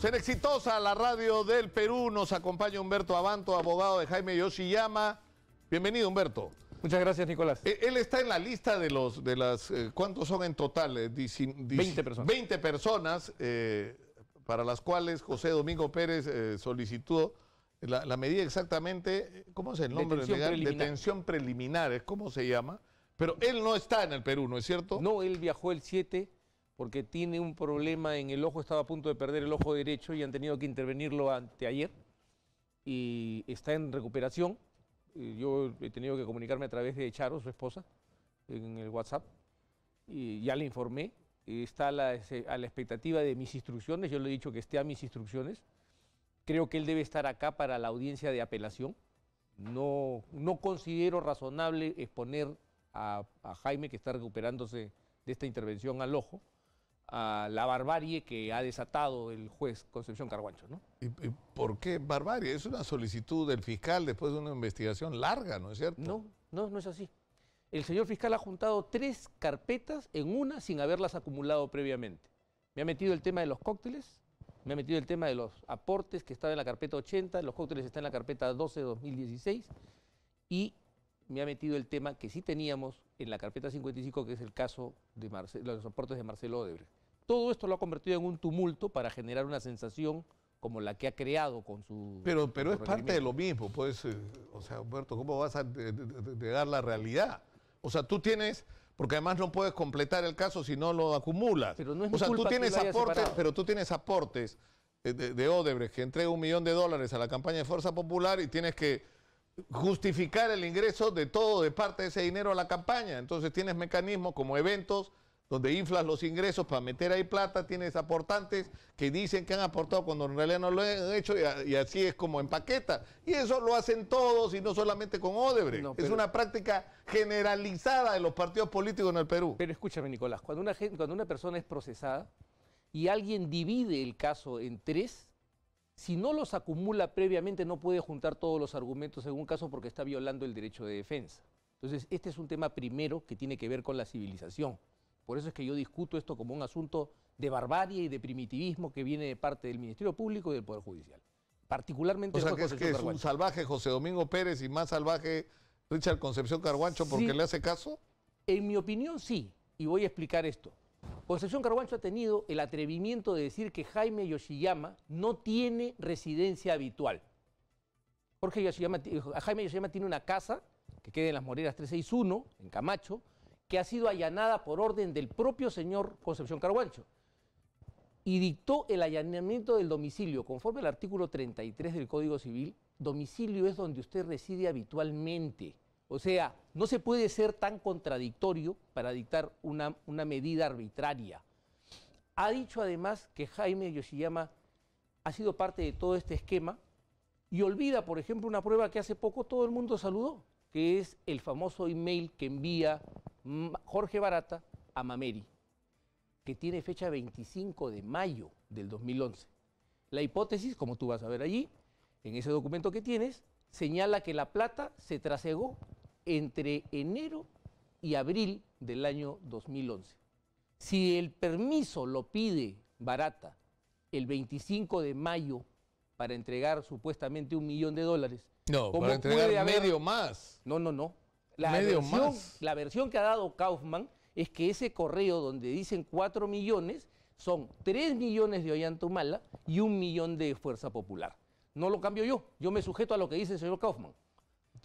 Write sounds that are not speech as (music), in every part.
ser exitosa la radio del Perú nos acompaña Humberto Abanto, abogado de Jaime Yoshiyama. Bienvenido, Humberto. Muchas gracias, Nicolás. Eh, él está en la lista de los de las eh, ¿cuántos son en total? 20 eh, personas. 20 personas para las cuales José Domingo Pérez solicitó la, medida exactamente, ¿cómo es el nombre? Detención legal? Detención preliminar, ¿cómo se llama? Pero él no está en el Perú, ¿no es cierto? No, él viajó el 7 porque tiene un problema en el ojo, estaba a punto de perder el ojo derecho y han tenido que intervenirlo anteayer y está en recuperación. Eh, yo he tenido que comunicarme a través de Charo, su esposa, en el WhatsApp y ya le informé. Está a la, expectativa de mis instrucciones, yo le he dicho que esté a mis instrucciones. Creo que él debe estar acá para la audiencia de apelación. No, no considero razonable exponer a, Jaime, que está recuperándose de esta intervención al ojo, a la barbarie que ha desatado el juez Concepción Carguancho, ¿Y, por qué barbarie? Es una solicitud del fiscal después de una investigación larga, ¿no es cierto? No, no, no es así. El señor fiscal ha juntado tres carpetas en una sin haberlas acumulado previamente. Me ha metido el tema de los cócteles, me ha metido el tema de los aportes que estaba en la carpeta 80, los cócteles están en la carpeta 12 2016 y me ha metido el tema que sí teníamos en la carpeta 55, que es el caso de los aportes de Marcelo Odebrecht. Todo esto lo ha convertido en un tumulto para generar una sensación como la que ha creado con su... Pero, pero es parte de lo mismo, pues, eh, o sea, Humberto, ¿cómo vas a dar la realidad? O sea, tú tienes, porque además no puedes completar el caso si no lo acumulas. Pero no es o sea, tú tienes aportes, pero tú tienes aportes eh, de, de Odebrecht que entrega un millón de dólares a la campaña de Fuerza Popular y tienes que justificar el ingreso de todo, de parte de ese dinero a la campaña. Entonces tienes mecanismos como eventos donde inflas los ingresos para meter ahí plata, tienes aportantes que dicen que han aportado cuando en realidad no lo han hecho y, así es como empaqueta. Y eso lo hacen todos y no solamente con Odebrecht. es una práctica generalizada de los partidos políticos en el Perú. Pero escúchame, Nicolás, cuando una, cuando una persona es procesada y alguien divide el caso en tres, si no los acumula previamente, no puede juntar todos los argumentos en un caso porque está violando el derecho de defensa. Entonces, este es un tema primero que tiene que ver con la civilización. Por eso es que yo discuto esto como un asunto de barbarie y de primitivismo que viene de parte del Ministerio Público y del Poder Judicial. Particularmente... O sea, que es, un salvaje José Domingo Pérez y más salvaje Richard Concepción Carguancho porque le hace caso. En mi opinión, sí. Y voy a explicar esto. Concepción Carguancho ha tenido el atrevimiento de decir que Jaime Yoshiyama no tiene residencia habitual. Jorge Yoshiyama, eh, Jaime Yoshiyama tiene una casa que queda en las Moreras 361, en Camacho, que ha sido allanada por orden del propio señor Concepción Carguancho y dictó el allanamiento del domicilio conforme al artículo 33 del Código Civil. Domicilio es donde usted reside habitualmente. O sea, no se puede ser tan contradictorio para dictar una, medida arbitraria. Ha dicho además que Jaime Yoshiyama ha sido parte de todo este esquema y olvida, por ejemplo, una prueba que hace poco todo el mundo saludó, que es el famoso email que envía Jorge Barata a Mameri, que tiene fecha 25 de mayo del 2011. La hipótesis, como tú vas a ver allí, en ese documento que tienes, señala que la plata se trasegó entre enero y abril del año 2011. Si el permiso lo pide Barata el 25 de mayo para entregar supuestamente un millón de dólares. No, para entregar medio más. No, no, no. La versión, más. La versión que ha dado Kaufman es que ese correo donde dicen 4 millones son 3 millones de Ollantumala y un millón de Fuerza Popular. No lo cambio yo, yo me sujeto a lo que dice el señor Kaufman.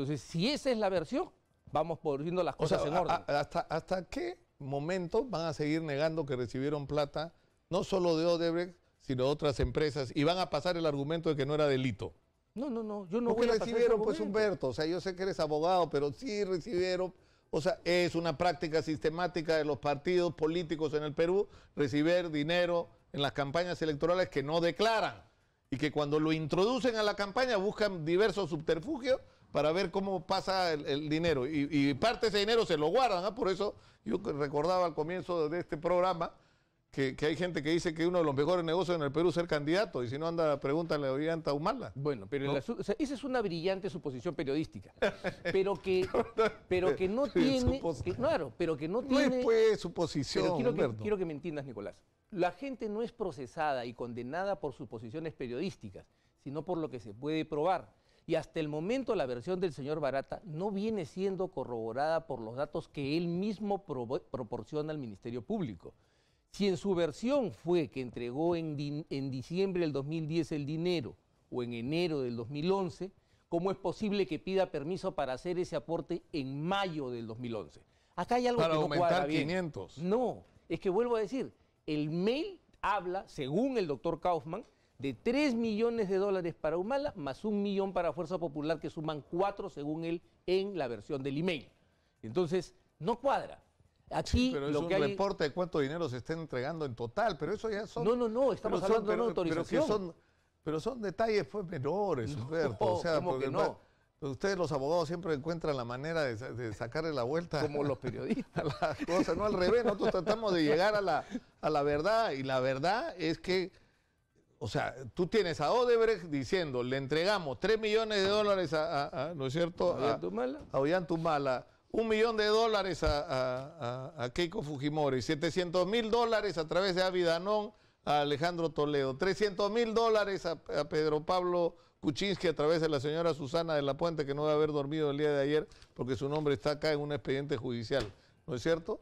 Entonces, si esa es la versión, vamos por viendo las cosas en orden. hasta, qué momento van a seguir negando que recibieron plata, no solo de Odebrecht, sino de otras empresas, y van a pasar el argumento de que no era delito? No, no, no, yo no recibieron, pues, Humberto? O sea, yo sé que eres abogado, pero sí recibieron... O sea, es una práctica sistemática de los partidos políticos en el Perú recibir dinero en las campañas electorales que no declaran y que cuando lo introducen a la campaña buscan diversos subterfugios para ver cómo pasa el, dinero. Y, parte de ese dinero se lo guardan, ¿ah? por eso yo recordaba al comienzo de este programa que, hay gente que dice que uno de los mejores negocios en el Perú es ser candidato, y si no anda, pregúntale a Ollanta Humala. Bueno, pero la, esa es una brillante suposición periodística, (laughs) pero que, pero que no (laughs) tiene... claro, pero que no tiene... Pues, suposición, quiero que, quiero que me entiendas, Nicolás. La gente no es procesada y condenada por suposiciones periodísticas, sino por lo que se puede probar y hasta el momento la versión del señor Barata no viene siendo corroborada por los datos que él mismo proporciona al Ministerio Público. Si en su versión fue que entregó en, diciembre del 2010 el dinero o en enero del 2011, ¿cómo es posible que pida permiso para hacer ese aporte en mayo del 2011? Acá hay algo que no cuadra bien. 500. No, es que vuelvo a decir, el mail habla, según el doctor Kaufman, de 3 millones de dólares para Humala, más un millón para Fuerza Popular, que suman 4 según él en la versión del email. Entonces, no cuadra. Aquí pero lo que hay... reporte de cuánto dinero se está entregando en total, pero eso ya son... No, no, no, estamos hablando de autorización. Pero, son, detalles pues, menores, o sea, porque no? Pues, ustedes los abogados siempre encuentran la manera de, de sacarle la vuelta. (laughs) Como los (laughs) periodistas. las cosas, no al revés, nosotros tratamos de llegar a a la verdad y la verdad es que o sea, tú tienes a Odebrecht diciendo, le entregamos 3 millones de dólares a, ¿no es cierto? A Ollantumala. Un millón de dólares a, Keiko Fujimori, 700 mil dólares a través de Avidanón a Alejandro Toledo, 300 mil dólares a, Pedro Pablo Kuczynski a través de la señora Susana de la Puente, que no va a haber dormido el día de ayer porque su nombre está acá en un expediente judicial, ¿no es cierto?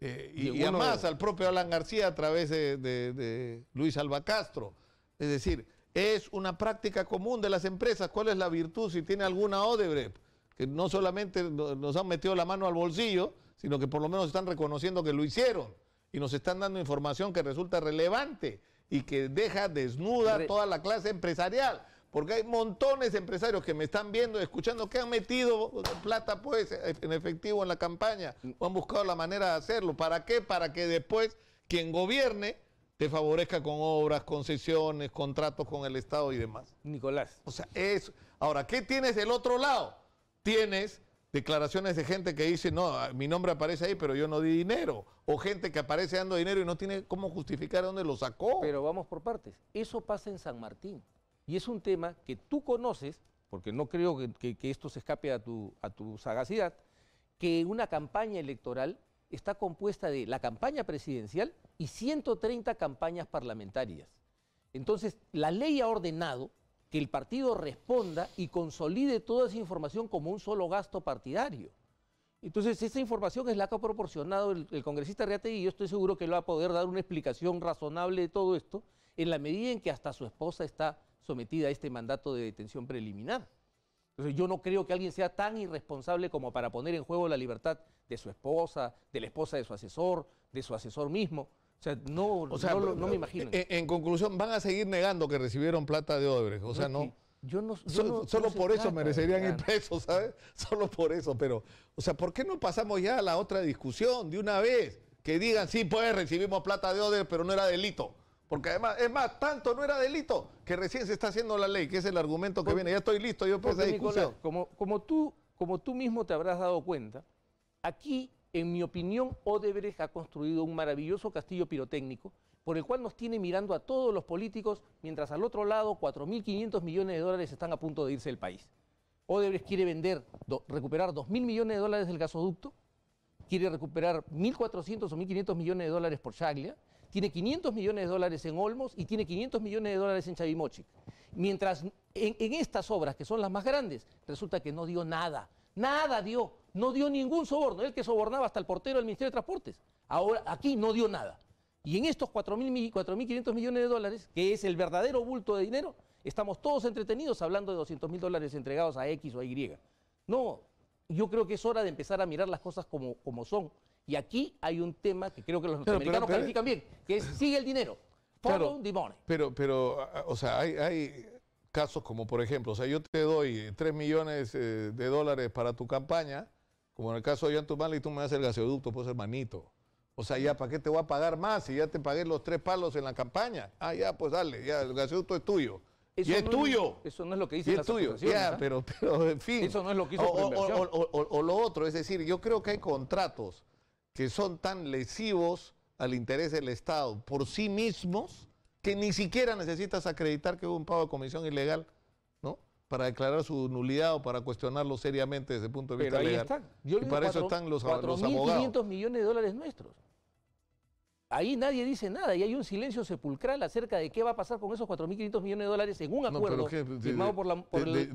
Eh, y, además al propio Alan García a través de, Luis Alba Castro. Es decir, es una práctica común de las empresas. ¿Cuál es la virtud si tiene alguna Odebrecht? Que no solamente nos han metido la mano al bolsillo, sino que por lo menos están reconociendo que lo hicieron y nos están dando información que resulta relevante y que deja desnuda toda la clase empresarial. Porque hay montones de empresarios que me están viendo, escuchando, que han metido plata pues en efectivo en la campaña o han buscado la manera de hacerlo. ¿Para qué? Para que después quien gobierne te favorezca con obras, concesiones, contratos con el Estado y demás. Nicolás. O sea, eso. Ahora, ¿qué tienes del otro lado? Tienes declaraciones de gente que dice, no, ah, mi nombre aparece ahí, pero yo no di dinero. O gente que aparece dando dinero y no tiene cómo justificar dónde lo sacó. Pero vamos por partes. Eso pasa en San Martín. Y es un tema que tú conoces, porque no creo que, esto se escape a tu, a tu sagacidad, que una campaña electoral está compuesta de la campaña presidencial y 130 campañas parlamentarias. Entonces, la ley ha ordenado que el partido responda y consolide toda esa información como un solo gasto partidario. Entonces, esa información es la que ha proporcionado el, congresista Reategui y yo estoy seguro que él va a poder dar una explicación razonable de todo esto en la medida en que hasta su esposa está sometida a este mandato de detención preliminar yo no creo que alguien sea tan irresponsable como para poner en juego la libertad de su esposa, de la esposa de su asesor, de su asesor mismo. O sea, no, eh, no, me imagino. Eh, en, conclusión, van a seguir negando que recibieron plata de Odebrecht. O sea, no. Yo no, solo por eso merecerían el peso ¿sabes? (laughs) Solo por eso. Pero, o sea, ¿por qué no pasamos ya a la otra discusión de una vez? Que digan, sí, pues recibimos plata de Odebrecht, pero no era delito. Porque además, es más, tanto no era delito que recién se está haciendo la ley, que es el argumento que viene. Ya estoy listo, yo puse discusión. como, como, tú, como tú mismo te habrás dado cuenta, aquí, en mi opinión, Odebrecht ha construido un maravilloso castillo pirotécnico por el cual nos tiene mirando a todos los políticos, mientras al otro lado 4.500 millones de dólares están a punto de irse del país. Odebrecht quiere vender, recuperar 2.000 millones de dólares del gasoducto, quiere recuperar 1.400 o 1.500 millones de dólares por Shaglia, tiene 500 millones de dólares en Olmos y tiene 500 millones de dólares en Chavimochic. Mientras en, estas obras, que son las más grandes, resulta que no dio nada, nada dio, no dio ningún soborno. él que sobornaba hasta el portero del Ministerio de Transportes. Ahora aquí no dio nada. Y en estos 4.500 millones de dólares, que es el verdadero bulto de dinero, estamos todos entretenidos hablando de 200 mil dólares entregados a X o a Y. No, yo creo que es hora de empezar a mirar las cosas como, como son y aquí hay un tema que creo que los norteamericanos califican bien, que es sigue el dinero. Follow claro, the Pero, pero, o sea, hay, hay casos como, por ejemplo, o sea, yo te doy 3 millones eh, de dólares para tu campaña, como en el caso de Jan Tumal, y tú me das el gasoducto, pues hermanito. O sea, ya, ¿para qué te voy a pagar más si ya te pagué los tres palos en la campaña? Ah, ya, pues dale, ya, el gasoducto es tuyo. y es tuyo. eso no es lo que dice. Y es tuyo. Ya, pero, pero, en fin. Eso no es lo que hizo o, o, o, lo otro, es decir, yo creo que hay contratos que son tan lesivos al interés del Estado por sí mismos que ni siquiera necesitas acreditar que hubo un pago de comisión ilegal, ¿no? Para declarar su nulidad o para cuestionarlo seriamente desde el punto de vista Pero ahí Están. y para eso están los, 4, millones de dólares nuestros ahí nadie dice nada y hay un silencio sepulcral acerca de qué va a pasar con esos 4.500 millones de dólares en un acuerdo firmado por la por el,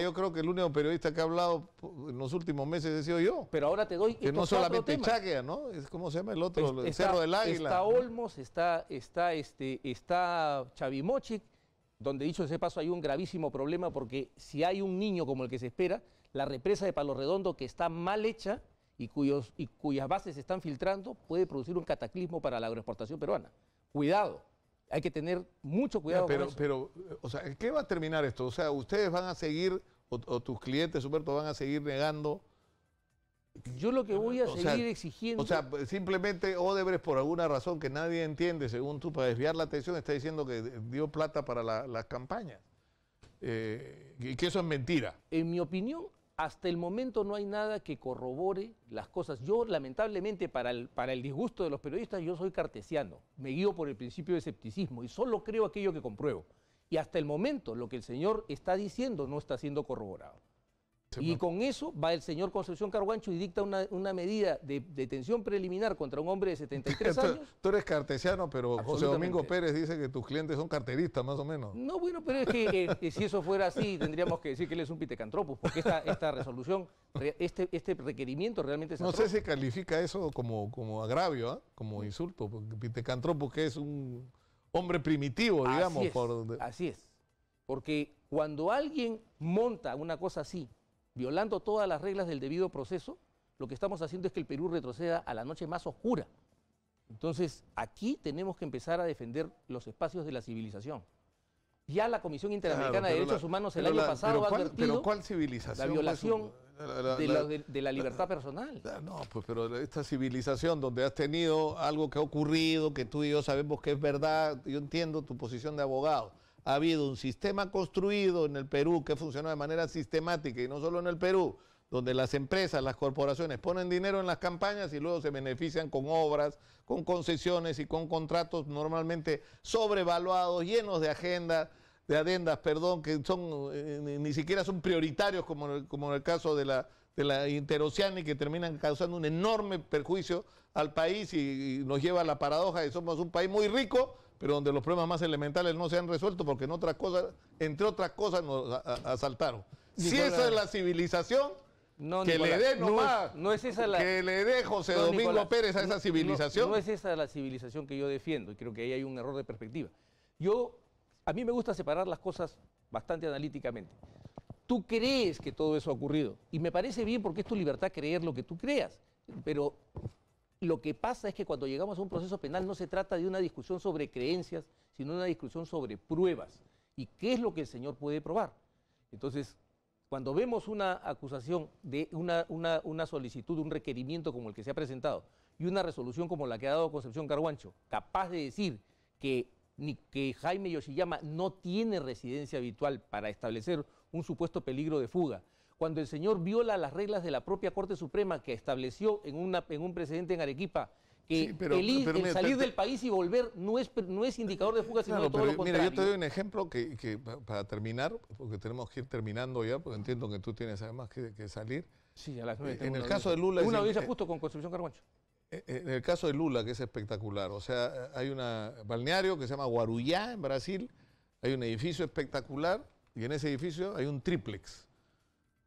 yo creo que el único periodista que ha hablado en los últimos meses he sido yo. Pero ahora te doy... Que no solamente Chaquea, ¿no? Es como se llama el otro, el Cerro del Águila. Está Olmos, está, está, este, está Chavimochic, donde dicho ese paso hay un gravísimo problema porque si hay un niño como el que se espera, la represa de Palo Redondo que está mal hecha y, cuyos, y cuyas bases se están filtrando, puede producir un cataclismo para la agroexportación peruana. Cuidado, hay que tener mucho cuidado. pero, con pero, o sea, qué va a terminar esto? O sea, ustedes van a seguir, o, tus clientes, Humberto, van a seguir negando. Yo lo que voy a seguir exigiendo. O sea, simplemente Odebrecht, por alguna razón que nadie entiende, según tú, para desviar la atención, está diciendo que dio plata para las campañas. Eh, y que eso es mentira. En mi opinión, hasta el momento no hay nada que corrobore las cosas. Yo, lamentablemente, para el, disgusto de los periodistas, yo soy cartesiano, me guío por el principio de escepticismo y solo creo aquello que compruebo. Y hasta el momento lo que el señor está diciendo no está siendo corroborado. Y con eso va el señor Concepción Carguancho y dicta una, medida de detención preliminar contra un hombre de 73 años. tú, eres cartesiano, pero José Domingo Pérez dice que tus clientes son carteristas, más o menos. No, bueno, pero es que eh, eh, si eso fuera así, tendríamos que decir que él es un pitecantropus, porque esta, resolución, este, este, requerimiento realmente es No sé si califica eso como, como agravio, ¿ah? como insulto, porque pitecantropus que es un hombre primitivo, digamos. Así es, así es. porque cuando alguien monta una cosa así, violando todas las reglas del debido proceso, lo que estamos haciendo es que el Perú retroceda a la noche más oscura. Entonces, aquí tenemos que empezar a defender los espacios de la civilización. Ya la Comisión Interamericana de Derechos Humanos el año pasado ha advertido la violación de, de, la, libertad personal. no, pues pero esta civilización donde has tenido algo que ha ocurrido, que tú y yo sabemos que es verdad, yo entiendo tu posición de abogado, ha habido un sistema construido en el Perú que funciona de manera sistemática y no solo en el Perú, donde las empresas, las corporaciones ponen dinero en las campañas y luego se benefician con obras, con concesiones y con contratos normalmente sobrevaluados, llenos de agendas, de adendas, perdón, que son eh, ni siquiera son prioritarios como en el, como el caso de la, de la que terminan causando un enorme perjuicio al país y, y nos lleva a la paradoja de que somos un país muy rico, pero donde los problemas más elementales no se han resuelto porque en entre otras cosas nos asaltaron. Si esa es la civilización, que le dé José Domingo Pérez a esa civilización. No, es esa la civilización que yo defiendo y creo que ahí hay un error de perspectiva. Yo, a mí me gusta separar las cosas bastante analíticamente. Tú crees que todo eso ha ocurrido y me parece bien porque es tu libertad creer lo que tú creas, pero lo que pasa es que cuando llegamos a un proceso penal no se trata de una discusión sobre creencias, sino una discusión sobre pruebas y qué es lo que el señor puede probar. Entonces, cuando vemos una acusación de una, solicitud, un requerimiento como el que se ha presentado y una resolución como la que ha dado Concepción Carguancho, capaz de decir que ni que Jaime Yoshiyama no tiene residencia habitual para establecer un supuesto peligro de fuga, cuando el señor viola las reglas de la propia Corte Suprema que estableció en, en un precedente en Arequipa que el, salir del país y volver no es, no es indicador de fuga, sino de todo lo contrario. Mira, yo te doy un ejemplo que, para terminar, porque tenemos que ir terminando ya, porque entiendo que tú tienes además que, salir. Sí, a las 9 eh, En el caso de Lula... Una audiencia eh, justo con construcción Carmancho. Eh, en el caso de Lula, que es espectacular, o sea, hay un balneario que se llama Guaruyá, en Brasil, hay un edificio espectacular, y en ese edificio hay un triplex.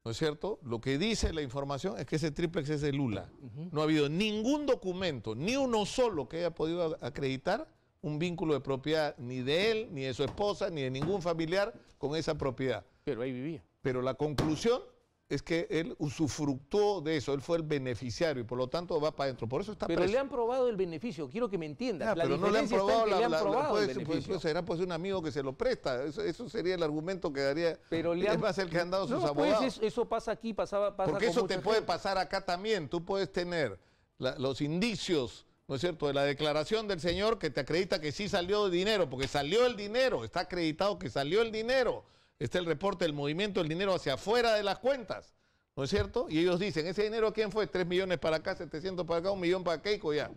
¿No es cierto? Lo que dice la información es que ese triplex es de Lula. No ha habido ningún documento, ni uno solo que haya podido acreditar un vínculo de propiedad ni de él, ni de su esposa, ni de ningún familiar con esa propiedad. Pero ahí vivía. Pero la conclusión es que él usufructuó de eso, él fue el beneficiario y por lo tanto va para adentro. Por eso está Pero le han probado el beneficio, quiero que me entiendas. pero no le han probado, le han probado el beneficio. Pues, pues, será pues un amigo que se lo presta. Eso, sería el argumento que daría. Pero es más el que han dado sus pues, abogados. Pues eso pasa aquí, pasaba, pasa Porque eso te puede pasar acá también. Tú puedes tener los indicios. ¿no es cierto?, de la declaración del señor que te acredita que sí salió dinero, porque salió el dinero, está acreditado que salió el dinero está el reporte del movimiento del dinero hacia afuera de las cuentas, ¿no es cierto? Y ellos dicen, ese dinero, ¿quién fue? 3 millones para acá, 700 para acá, un millón para Keiko, ya.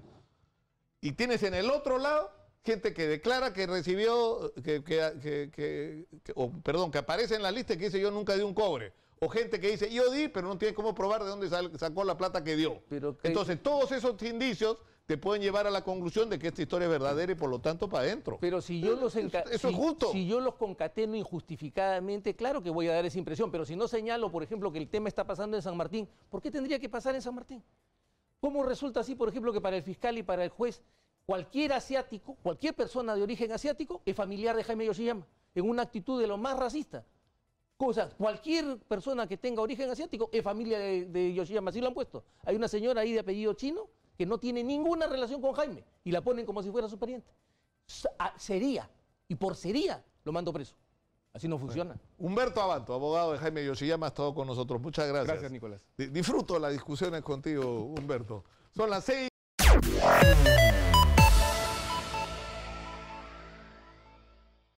Y tienes en el otro lado gente que declara que recibió, que, que, que, o, perdón, que aparece en la lista y que dice yo nunca di un cobre. O gente que dice yo di, pero no tiene cómo probar de dónde sacó la plata que dio. Entonces, todos esos indicios te pueden llevar a la conclusión de que esta historia es verdadera y por lo tanto para adentro. Pero si yo eh, los eso, yo los concateno injustificadamente, claro que voy a dar esa impresión, pero si no señalo, por ejemplo, que el tema está pasando en San Martín, ¿por qué tendría que pasar en San Martín? ¿Cómo resulta así, por ejemplo, que para el fiscal y para el juez, cualquier asiático, cualquier persona de origen asiático es familiar de Jaime Yoshiyama, en una actitud de lo más racista? Cosa, cualquier persona que tenga origen asiático es familia de, de Yoshiyama, así lo han puesto. Hay una señora ahí de apellido chino que no tiene ninguna relación con Jaime y la ponen como si fuera su pariente. Sería, y por sería, lo mando preso. Así no funciona. Humberto Abanto, abogado de Jaime Yoshiyama, ha estado con nosotros. Muchas gracias. Gracias, Nicolás. disfruto las discusiones contigo, Humberto. Son las seis.